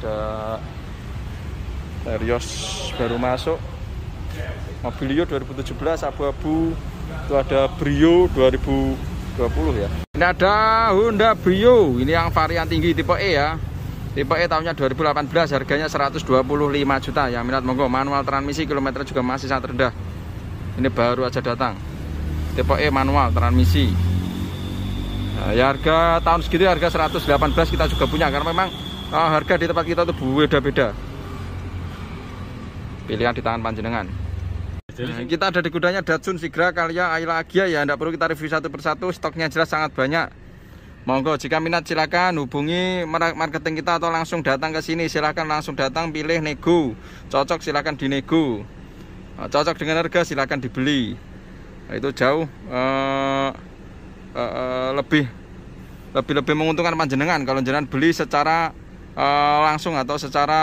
ada Lerios baru masuk Mobilio 2017 abu-abu itu ada Brio 2020 ya ini ada Honda Brio ini yang varian tinggi tipe E ya tipe E tahunnya 2018 harganya 125 juta yang minat monggo manual transmisi kilometer juga masih sangat rendah ini baru aja datang tipe E manual transmisi nah, ya harga tahun segitu ya, harga 118 kita juga punya karena memang Ah harga di tempat kita tuh beda-beda. Pilihan di tangan panjenengan. Nah, kita ada di gudangnya Datsun, Sigra, Kalia, Ayla Agia ya. Tidak perlu kita review satu persatu. Stoknya jelas sangat banyak. Monggo jika minat silakan hubungi marketing kita atau langsung datang ke sini. Silakan langsung datang pilih nego. Cocok silakan dinego. Ah, cocok dengan harga silakan dibeli. Nah, itu jauh uh, uh, lebih lebih lebih menguntungkan panjenengan kalau jenengan beli secara Eh, langsung atau secara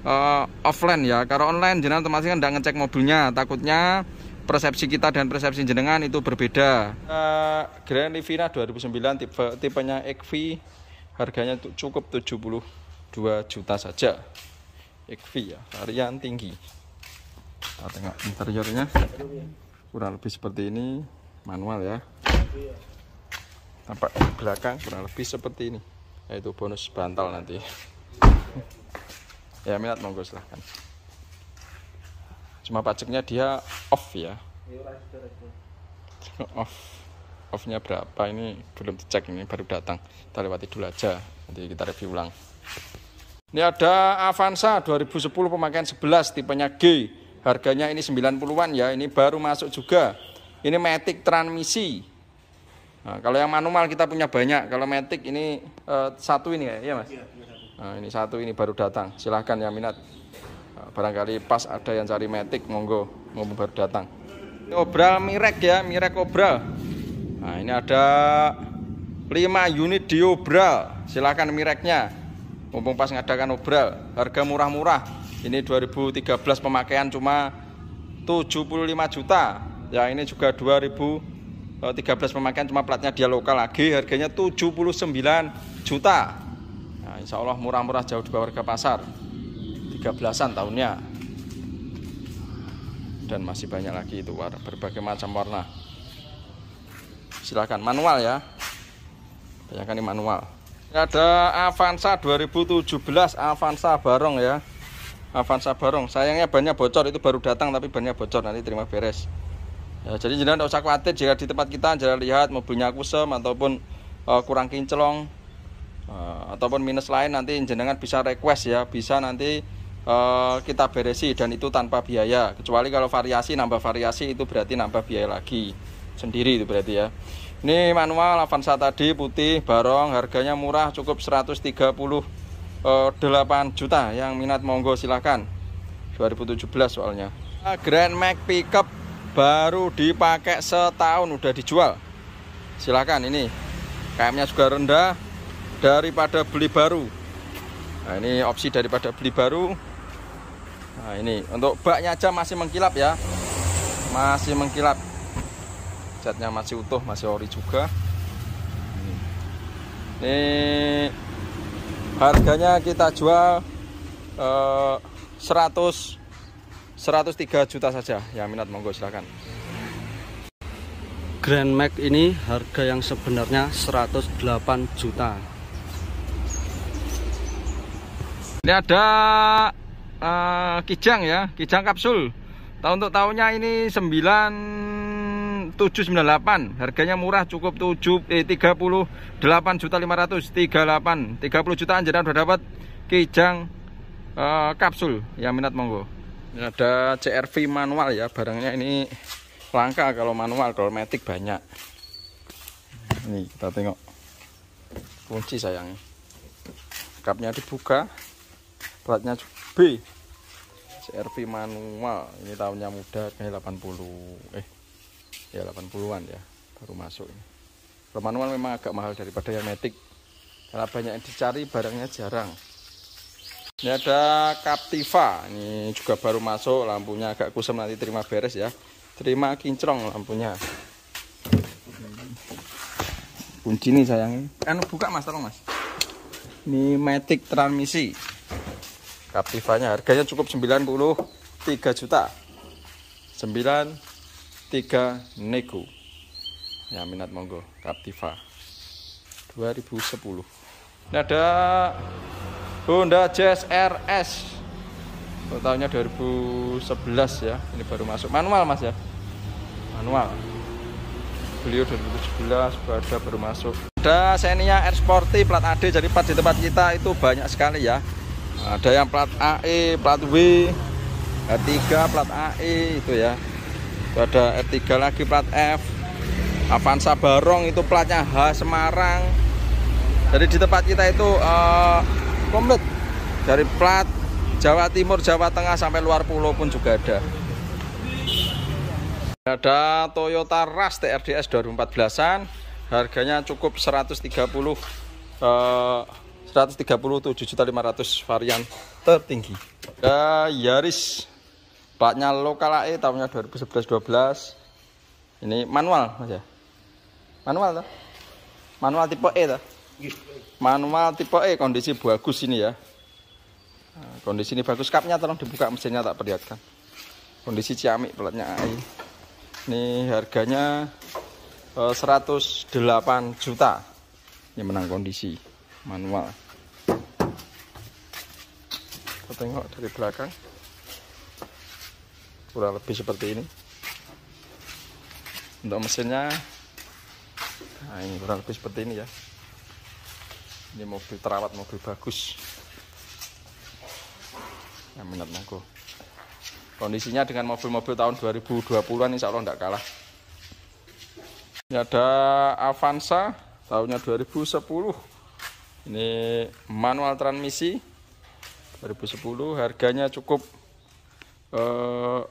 uh, offline ya. Kalau online jenengan otomatis kan tidak ngecek mobilnya, takutnya persepsi kita dan persepsi jenengan itu berbeda. Uh, Grand Livina 2009 tipe tipenya XV, harganya cukup 72 juta saja. XV ya, varian tinggi. Kita tengok interiornya. Kurang lebih seperti ini, manual ya. Tampak belakang kurang lebih seperti ini. Nah, itu bonus bantal nanti ya minat monggo silahkan cuma pajaknya dia off ya off offnya berapa ini belum dicek ini baru datang kita lewati dulu aja nanti kita review ulang ini ada Avanza 2010 pemakaian 11 tipenya G harganya ini 90-an ya ini baru masuk juga ini Matic transmisi Nah, kalau yang manual kita punya banyak. Kalau metik ini uh, satu ini ya, iya mas. Iya, nah, ini satu ini baru datang. Silahkan yang minat. Nah, barangkali pas ada yang cari metik, monggo, monggo baru datang. Ini obral mirek ya, mirek obral. Nah ini ada 5 unit di obral. Silahkan mireknya. Mumpung pas ngadakan obral, harga murah-murah. Ini 2013 pemakaian cuma 75 juta. Ya ini juga 2000 13 pemakaian cuma platnya dia lokal lagi harganya 79 juta nah, Insya Allah murah-murah jauh di bawah harga pasar 13an tahunnya dan masih banyak lagi itu warna berbagai macam warna silahkan manual ya banyak ini manual ada Avanza 2017 Avanza Barong ya Avanza Barong sayangnya banyak bocor itu baru datang tapi banyak bocor nanti terima beres Ya, jadi jangan tidak usah khawatir jika di tempat kita jangan lihat mobilnya kusem ataupun uh, kurang kinclong uh, ataupun minus lain nanti jenengan bisa request ya, bisa nanti uh, kita beresi dan itu tanpa biaya. Kecuali kalau variasi nambah variasi itu berarti nambah biaya lagi sendiri itu berarti ya. Ini manual Avanza tadi putih barong harganya murah cukup 138 juta yang minat monggo silahkan 2017 soalnya Grand Max pickup baru dipakai setahun udah dijual silahkan ini KM-nya juga rendah daripada beli baru nah ini opsi daripada beli baru nah ini untuk baknya aja masih mengkilap ya masih mengkilap catnya masih utuh masih ori juga ini harganya kita jual eh, 100 103 juta saja yang minat monggo silahkan Grand Max ini harga yang sebenarnya 108 juta ini ada uh, kijang ya kijang kapsul tahun untuk tahunnya ini 9798 harganya murah cukup 7 eh 38 juta 500 38 30 jutaan jadi sudah dapat kijang uh, kapsul yang minat monggo ada CRV manual ya barangnya ini langka kalau manual kalau metik banyak ini kita tengok kunci sayangnya kapnya dibuka platnya B CRV manual ini tahunnya muda kayak 80 eh ya 80-an ya baru masuk ini kalau manual memang agak mahal daripada yang metik karena banyak yang dicari barangnya jarang ini ada Captiva, ini juga baru masuk, lampunya agak kusam nanti terima beres ya. Terima kincrong lampunya. Kunci ini sayang. Kan buka Mas, tolong Mas. Ini Matic transmisi. Captivanya harganya cukup 93 juta. 93 nego. Ya minat monggo Captiva 2010. Ini ada Honda Jazz RS totalnya 2011 ya ini baru masuk manual mas ya manual beliau 2017 pada baru masuk ada Xenia Air Sporty plat AD jadi plat di tempat kita itu banyak sekali ya ada yang plat AE plat W R3 plat AE itu ya ada R3 lagi plat F Avanza Barong itu platnya H Semarang jadi di tempat kita itu uh, komplit dari plat Jawa Timur, Jawa Tengah sampai luar pulau pun juga ada. Ada Toyota Rush TRDS 2014-an, harganya cukup 130 eh, 137.500 varian tertinggi. Ada Yaris platnya lokal AE tahunnya 2011-12. Ini manual aja. Ya? Manual tuh. Manual tipe E tuh. Manual tipe E kondisi bagus ini ya. Nah, kondisi ini bagus. Kapnya tolong dibuka mesinnya tak perlihatkan. Kondisi ciamik pelatnya AI. Ini harganya 108 eh, juta. Ini menang kondisi manual. Kita tengok dari belakang. Kurang lebih seperti ini. Untuk mesinnya Nah, ini kurang lebih seperti ini ya ini mobil terawat mobil bagus yang minat monggo kondisinya dengan mobil-mobil tahun 2020an insya Allah tidak kalah ini ada Avanza tahunnya 2010 ini manual transmisi 2010 harganya cukup eh,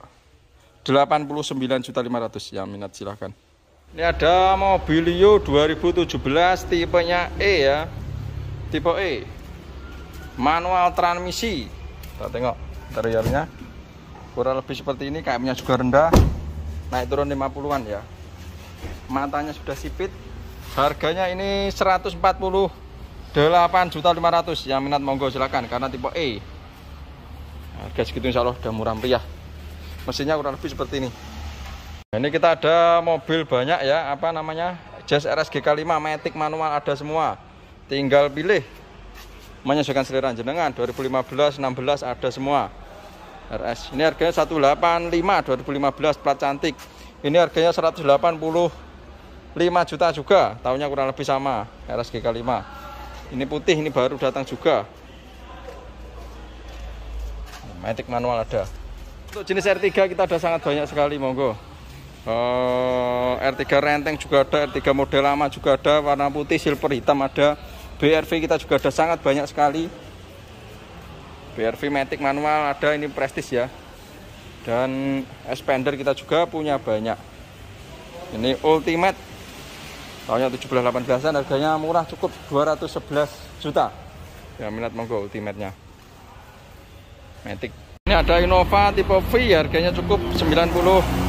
89.500 ya minat silahkan ini ada Mobilio 2017 tipenya E ya tipe E manual transmisi kita tengok interiornya kurang lebih seperti ini kayaknya juga rendah naik turun 50an ya matanya sudah sipit harganya ini 148 juta 500 yang minat monggo silahkan karena tipe E harga segitu insya Allah udah murah meriah mesinnya kurang lebih seperti ini ini kita ada mobil banyak ya apa namanya Jazz gk 5 Matic manual ada semua tinggal pilih menyesuaikan selera jenengan 2015 16 ada semua RS ini harganya 185 2015 plat cantik ini harganya 185 juta juga tahunnya kurang lebih sama RS gk 5 ini putih ini baru datang juga Matic manual ada untuk jenis R3 kita ada sangat banyak sekali monggo eh, R3 renteng juga ada R3 model lama juga ada warna putih silver hitam ada BRV kita juga ada sangat banyak sekali BRV Matic manual ada ini prestis ya dan Expander kita juga punya banyak ini Ultimate tahunnya 17-18an harganya murah cukup 211 juta ya minat monggo Ultimate-nya Matic ini ada Innova tipe V harganya cukup 90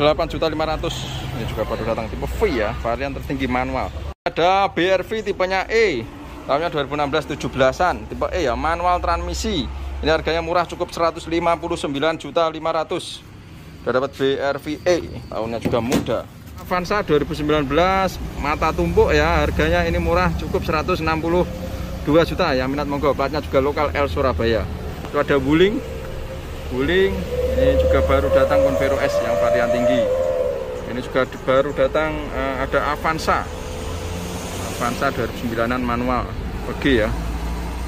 8.500 eh, ini juga baru datang tipe V ya varian tertinggi manual ada BRV tipenya E tahunnya 2016 17-an tipe E ya manual transmisi ini harganya murah cukup 159.500 sudah dapat BRV E tahunnya juga muda Avanza 2019 mata tumpuk ya harganya ini murah cukup 162 juta ya minat monggo platnya juga lokal L Surabaya itu ada Wuling Wuling ini juga baru datang Convero S yang varian tinggi ini juga baru datang eh, ada Avanza Avanza 2009an manual PG ya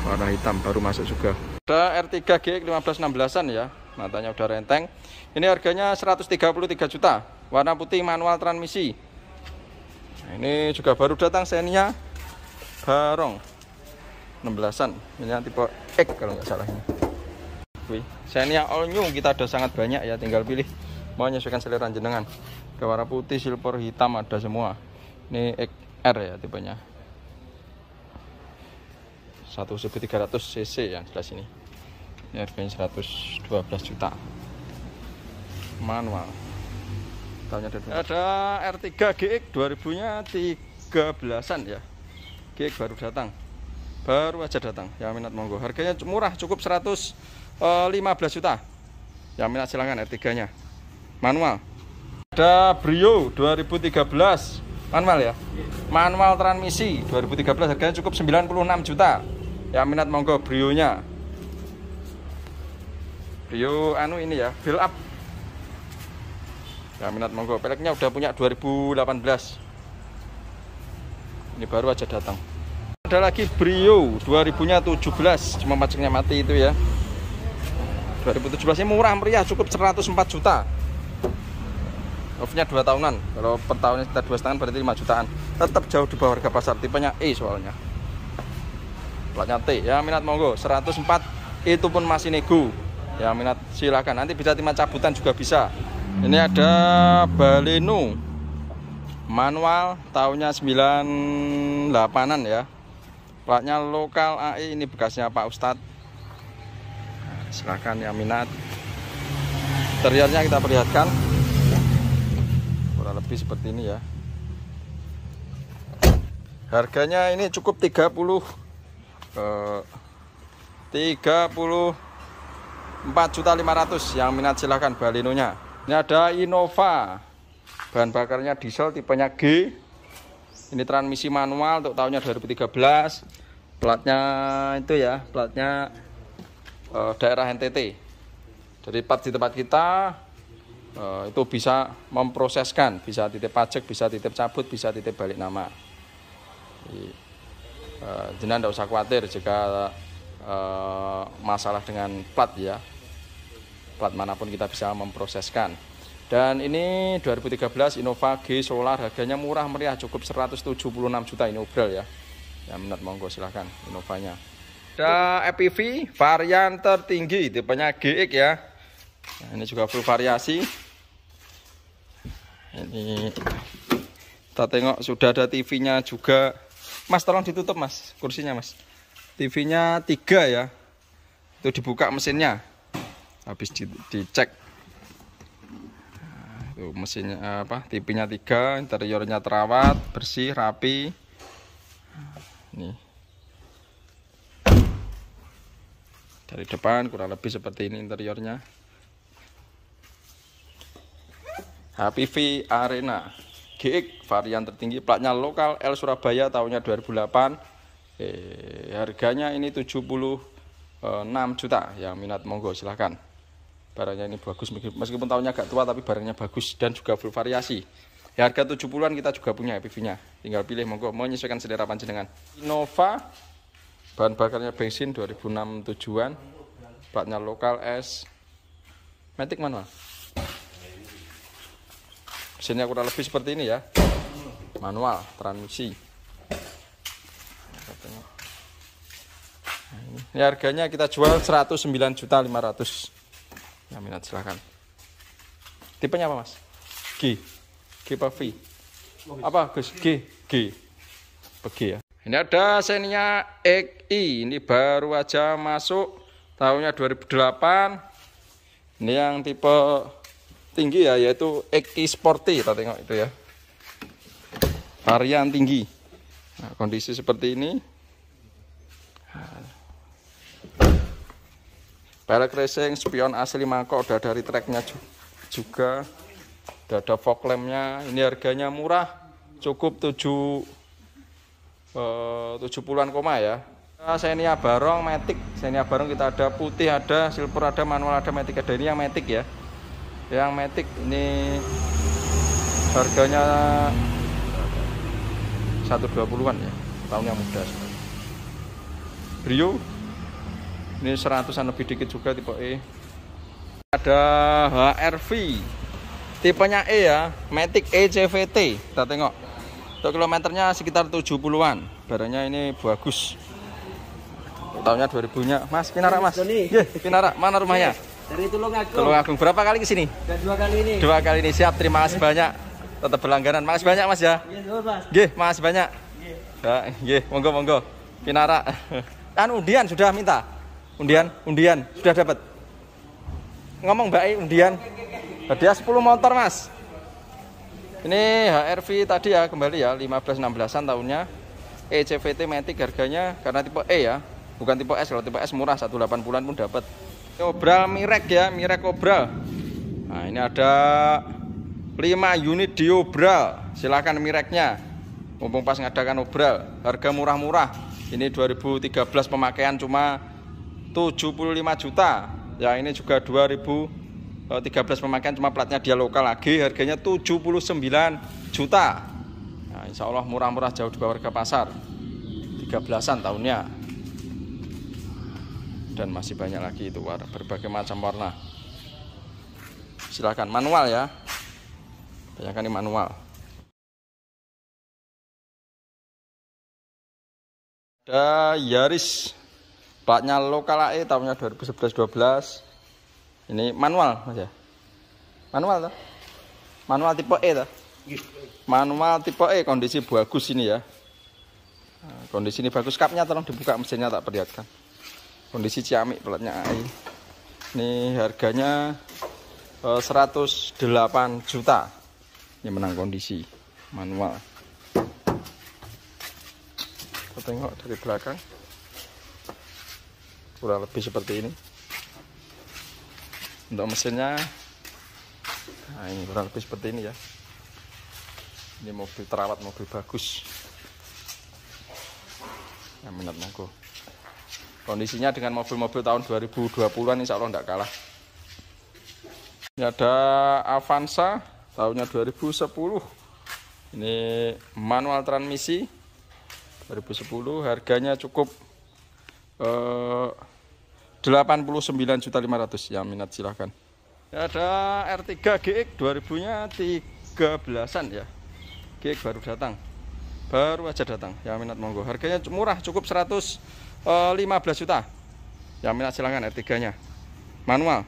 warna hitam baru masuk juga ada R3 G 1516an ya matanya udah renteng ini harganya 133 juta warna putih manual transmisi nah, ini juga baru datang seninya Barong 16an ini tipe X kalau nggak salah ini Wih, Xenia all new kita ada sangat banyak ya tinggal pilih mau menyesuaikan selera jenengan ada warna putih silver hitam ada semua ini X R ya tipenya CB 1300 cc yang jelas ini ini harganya 112 juta manual tahunnya ada R3 GX 2000 nya 13an ya GX baru datang baru aja datang yang minat monggo harganya murah cukup 115 eh, juta yang minat silakan R3 nya manual ada Brio 2013 manual ya manual transmisi 2013 harganya cukup 96 juta ya minat monggo Brio nya. brio anu ini ya fill up ya minat monggo peleknya udah punya 2018 ini baru aja datang ada lagi brio 2017 cuma macetnya mati itu ya 2017 ini murah meriah cukup 104 juta roofnya nya 2 tahunan kalau per tahunnya sekitar dua setengah berarti 5 jutaan tetap jauh di bawah harga pasar tipenya E soalnya platnya T ya minat monggo 104 itu pun masih nego ya minat silakan nanti bisa timah cabutan juga bisa ini ada Baleno manual tahunnya 98an ya platnya lokal AI e. ini bekasnya Pak Ustadz silakan ya minat terlihatnya kita perlihatkan kurang lebih seperti ini ya harganya ini cukup 30 eh, 500 yang minat silahkan balinonya ini ada Innova bahan bakarnya diesel tipenya G ini transmisi manual untuk tahunnya 2013 platnya itu ya platnya eh, daerah NTT dari part di tempat kita Eh, itu bisa memproseskan, bisa titip pajak, bisa titip cabut, bisa titip balik nama. Jangan eh, tidak usah khawatir jika eh, masalah dengan plat ya, plat manapun kita bisa memproseskan. Dan ini 2013 Innova G Solar harganya murah meriah cukup 176 juta ini obral ya. Ya minat monggo silahkan Innovanya. Ada EPV varian tertinggi tipenya GX ya nah, ini juga full variasi ini kita tengok sudah ada TV nya juga mas tolong ditutup mas kursinya mas TV nya tiga ya itu dibuka mesinnya habis di, dicek nah, itu mesinnya apa TV nya tiga. interiornya terawat bersih rapi nih dari depan kurang lebih seperti ini interiornya HPV Arena GX varian tertinggi platnya lokal L Surabaya tahunnya 2008 eh, harganya ini 76 juta yang minat monggo silahkan barangnya ini bagus meskipun tahunnya agak tua tapi barangnya bagus dan juga full variasi ya, harga 70-an kita juga punya HPV nya tinggal pilih monggo menyesuaikan selera panjenengan Innova bahan bakarnya bensin 2006 tujuan platnya lokal S Matic manual mesinnya kurang lebih seperti ini ya manual transmisi nah, ini. harganya kita jual 109 juta 500 ya minat silahkan tipenya apa mas G G apa V apa Gus G G G ya ini ada seninya XI ini baru aja masuk tahunnya 2008 ini yang tipe tinggi ya yaitu Eki Sporty kita tengok itu ya varian tinggi nah, kondisi seperti ini pelek racing spion asli mangkok udah dari treknya juga udah ada fog lampnya ini harganya murah cukup 7 eh, tujuh 70-an koma ya Senia eh, Barong Matic Senia Barong kita ada putih ada silver ada manual ada Matic ada ini yang Matic ya yang metik ini harganya 120-an ya tahun yang muda Brio ini seratusan lebih dikit juga tipe E ada HRV tipenya E ya Matic ECVT kita tengok untuk kilometernya sekitar 70-an barangnya ini bagus tahunnya 2000 nya mas Pinara mas iya, Pinara mana rumahnya dari Tulungagung. Tulungagung. Berapa kali ke sini? Dua kali ini. Dua kali ini. Siap, terima kasih iya. banyak. Tetap berlangganan. Makasih banyak, Mas ya. Iya, nggih, Mas. makasih banyak. Iya. Nggih. nggih, monggo monggo. Pinara. Kan undian sudah minta. Undian, undian sudah dapat. Ngomong Mbak e, undian. Hadiah ya 10 motor, Mas. Ini HRV tadi ya kembali ya 15 16-an tahunnya. ECVT Matic harganya karena tipe E ya, bukan tipe S. Kalau tipe S murah 180-an pun dapat obral mirek ya mirek obral nah ini ada 5 unit di obral silahkan mireknya mumpung pas ngadakan obral harga murah-murah ini 2013 pemakaian cuma 75 juta ya ini juga 2013 pemakaian cuma platnya dia lokal lagi harganya 79 juta nah, insya Allah murah-murah jauh di bawah harga pasar 13an tahunnya dan masih banyak lagi itu warna berbagai macam warna silahkan manual ya banyak ini manual ada Yaris platnya lokal AE tahunnya 2011-12 ini manual mas ya manual tuh manual tipe E tuh manual tipe E kondisi bagus ini ya kondisi ini bagus kapnya tolong dibuka mesinnya tak perlihatkan kondisi ciamik pelatnya AI ini harganya 108 eh, juta ini menang kondisi manual kita tengok dari belakang kurang lebih seperti ini untuk mesinnya nah ini kurang lebih seperti ini ya ini mobil terawat mobil bagus yang nah, minat monggo Kondisinya dengan mobil-mobil tahun 2020-an insya Allah tidak kalah. Ini ada Avanza tahunnya 2010. Ini manual transmisi 2010 harganya cukup eh, 89.500 ya minat silahkan. Ini ada R3 GX 2000-nya 13-an ya. GX baru datang. Baru aja datang. Ya minat monggo. Harganya murah cukup 100 15 eh, juta yang minat silahkan R3 nya manual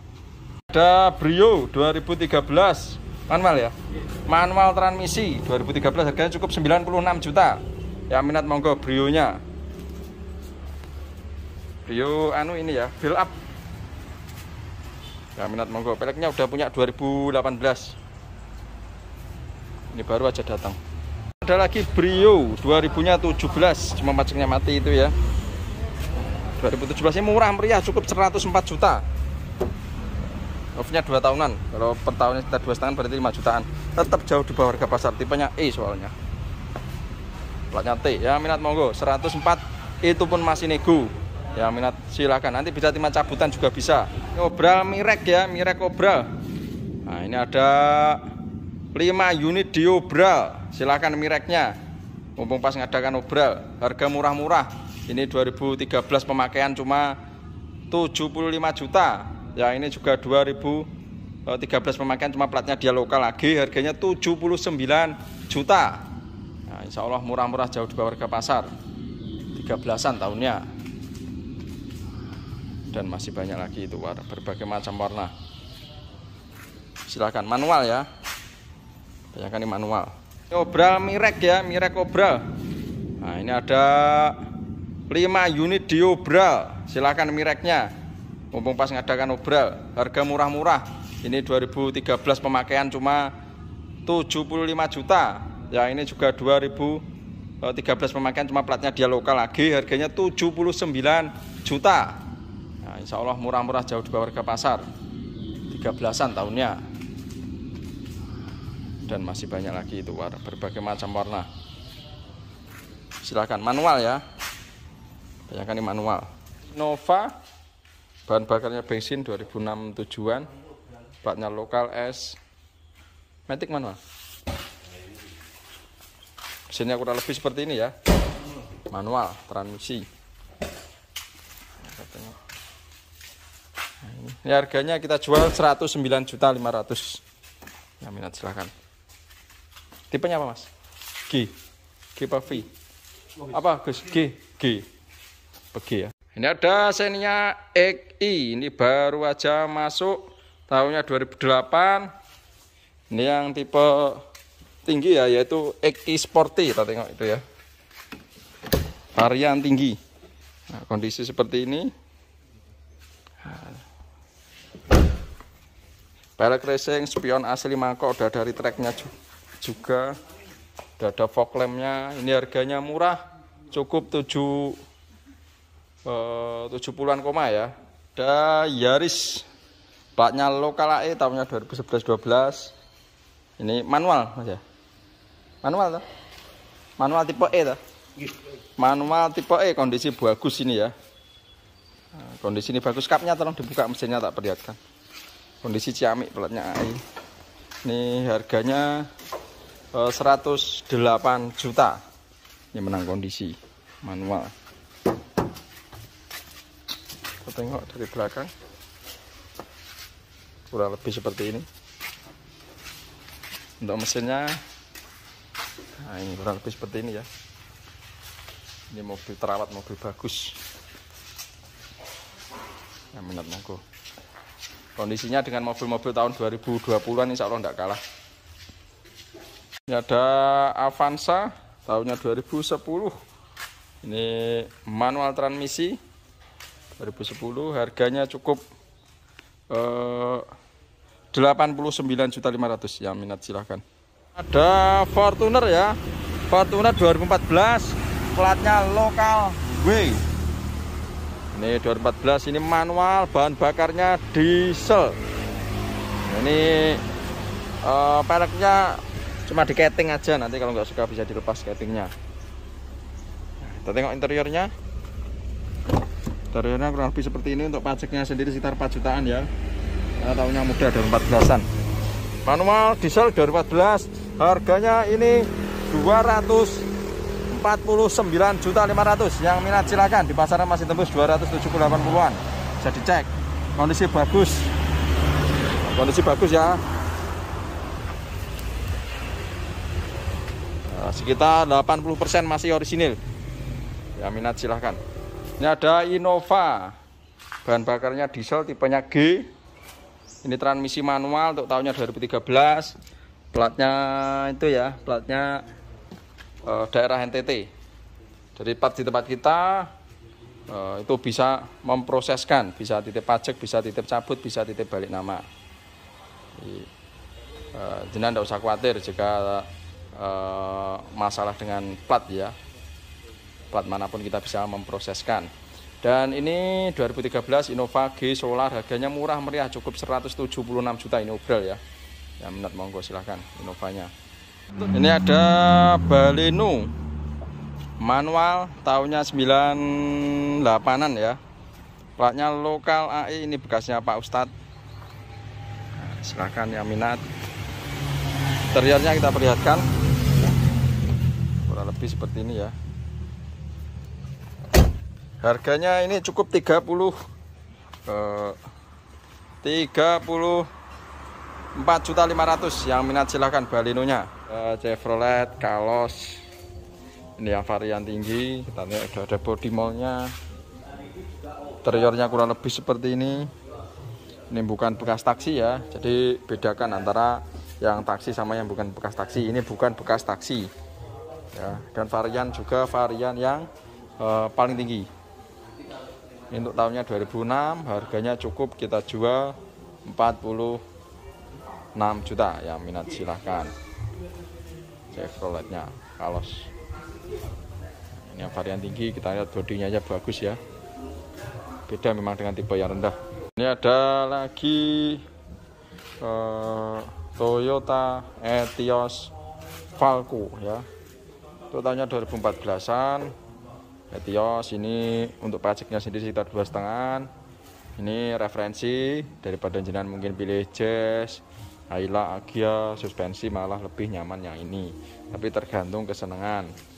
ada Brio 2013 manual ya iya. manual transmisi 2013 harganya cukup 96 juta yang minat monggo Brio nya Brio anu ini ya fill up yang minat monggo peleknya udah punya 2018 ini baru aja datang ada lagi Brio 2017 cuma macetnya mati itu ya 2017 ini murah meriah cukup 104 juta Ofnya 2 tahunan kalau per tahunnya sekitar 2 setengah berarti 5 jutaan tetap jauh di bawah harga pasar tipenya E soalnya platnya T ya minat monggo 104 itu pun masih nego ya minat silakan nanti bisa timah cabutan juga bisa obral mirek ya mirek obral nah ini ada 5 unit di obral. Silakan mireknya mumpung pas ngadakan obral harga murah-murah ini 2013 pemakaian cuma 75 juta ya ini juga 2013 pemakaian cuma platnya dia lokal lagi harganya 79 juta nah, insya Allah murah-murah jauh di bawah harga pasar 13an tahunnya dan masih banyak lagi itu warna berbagai macam warna silahkan manual ya tanyakan ini manual ini obral mirek ya mirek obral nah ini ada 5 unit diobral. silahkan mereknya, Mumpung pas ngadakan obral, harga murah-murah. Ini 2013 pemakaian cuma 75 juta. Ya ini juga 2013 pemakaian cuma platnya dia lokal lagi harganya 79 juta. Nah, insya Allah murah-murah jauh di bawah harga pasar. 13-an tahunnya. Dan masih banyak lagi itu berbagai macam warna. silahkan manual ya banyak ini manual. Nova bahan bakarnya bensin 2006 tujuan platnya lokal S metik manual mesinnya kurang lebih seperti ini ya manual transmisi ini. Nah, harganya kita jual 109 juta 500 yang minat silahkan tipenya apa mas G G apa V apa Gus G G pergi ya. Ini ada seninya XI, ini baru aja masuk tahunnya 2008. Ini yang tipe tinggi ya, yaitu XI Sporty, kita tengok itu ya. Varian tinggi. Nah, kondisi seperti ini. Pelek racing, spion asli mangkok, udah dari treknya juga. Udah ada fog lampnya, ini harganya murah, cukup 7 70-an eh, koma ya. Ada Yaris platnya lokal AE tahunnya 2011-12. Ini manual Mas ya? Manual toh? Manual tipe E toh? Manual tipe E kondisi bagus ini ya. Nah, kondisi ini bagus. Kapnya tolong dibuka mesinnya tak perlihatkan. Kondisi ciamik platnya AE. Ini harganya 108 eh, juta. Ini menang kondisi manual kita tengok dari belakang kurang lebih seperti ini untuk mesinnya nah ini kurang lebih seperti ini ya ini mobil terawat mobil bagus yang nah, minat monggo kondisinya dengan mobil-mobil tahun 2020an insya Allah tidak kalah ini ada Avanza tahunnya 2010 ini manual transmisi 2010 harganya cukup eh, 89.500 ya minat silahkan ada Fortuner ya Fortuner 2014 platnya lokal W ini 2014 ini manual bahan bakarnya diesel ini eh, pereknya cuma di keting aja nanti kalau nggak suka bisa dilepas ketingnya kita tengok interiornya Tarifnya kurang lebih seperti ini untuk pajaknya sendiri sekitar 4 jutaan ya. Nah, tahunnya mudah ada 14-an. Manual diesel 2014 harganya ini 249 juta 500 yang minat silakan di pasaran masih tembus 270 an bisa dicek kondisi bagus kondisi bagus ya sekitar 80% masih orisinil ya minat silahkan ini ada Innova. Bahan bakarnya diesel tipenya G. Ini transmisi manual untuk tahunnya 2013. Platnya itu ya, platnya uh, daerah NTT. Jadi plat di tempat kita uh, itu bisa memproseskan, bisa titip pajak, bisa titip cabut, bisa titip balik nama. Jadi, uh, eh, jenang tidak usah khawatir jika uh, masalah dengan plat ya plat manapun kita bisa memproseskan. Dan ini 2013 Innova G Solar harganya murah meriah cukup 176 juta ini obral ya. Ya minat monggo silahkan Innovanya. Ini ada Baleno manual tahunnya 98an ya. Platnya lokal AI e, ini bekasnya Pak Ustadz. Nah, silahkan yang minat. Terlihatnya kita perlihatkan. Kurang lebih seperti ini ya harganya ini cukup 30 eh, 34 juta 500 yang minat silahkan balinonya eh, Chevrolet Kalos ini yang varian tinggi kita lihat ada, ada body mallnya interiornya kurang lebih seperti ini ini bukan bekas taksi ya jadi bedakan antara yang taksi sama yang bukan bekas taksi ini bukan bekas taksi ya dan varian juga varian yang uh, paling tinggi untuk tahunnya 2006 harganya cukup kita jual 46 juta ya minat silahkan Chevroletnya kalos ini varian tinggi kita lihat bodinya aja bagus ya beda memang dengan tipe yang rendah ini ada lagi uh, Toyota Etios Falco ya totalnya tahunnya 2014an Etios ini untuk pajaknya sendiri sekitar dua setengah ini referensi daripada jenengan mungkin pilih jazz Ayla Agia suspensi malah lebih nyaman yang ini tapi tergantung kesenangan